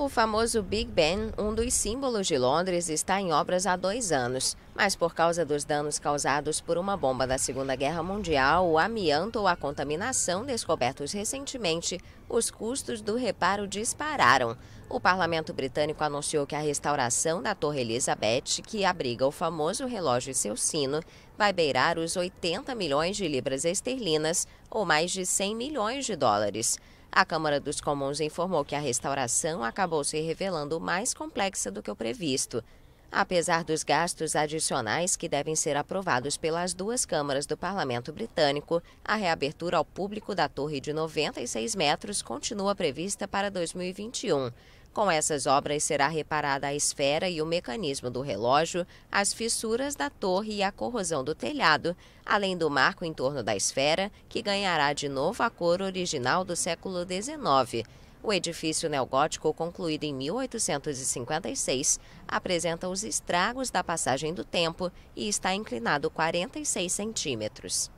O famoso Big Ben, um dos símbolos de Londres, está em obras há dois anos, mas por causa dos danos causados por uma bomba da Segunda Guerra Mundial, o amianto ou a contaminação descobertos recentemente, os custos do reparo dispararam. O parlamento britânico anunciou que a restauração da Torre Elizabeth, que abriga o famoso relógio e seu sino, vai beirar os 80 milhões de libras esterlinas, ou mais de 100 milhões de dólares. A Câmara dos Comuns informou que a restauração acabou se revelando mais complexa do que o previsto. Apesar dos gastos adicionais que devem ser aprovados pelas duas câmaras do Parlamento Britânico, a reabertura ao público da torre de 96 metros continua prevista para 2021. Com essas obras será reparada a esfera e o mecanismo do relógio, as fissuras da torre e a corrosão do telhado, além do marco em torno da esfera, que ganhará de novo a cor original do século XIX. O edifício neogótico, concluído em 1856, apresenta os estragos da passagem do tempo e está inclinado 46 centímetros.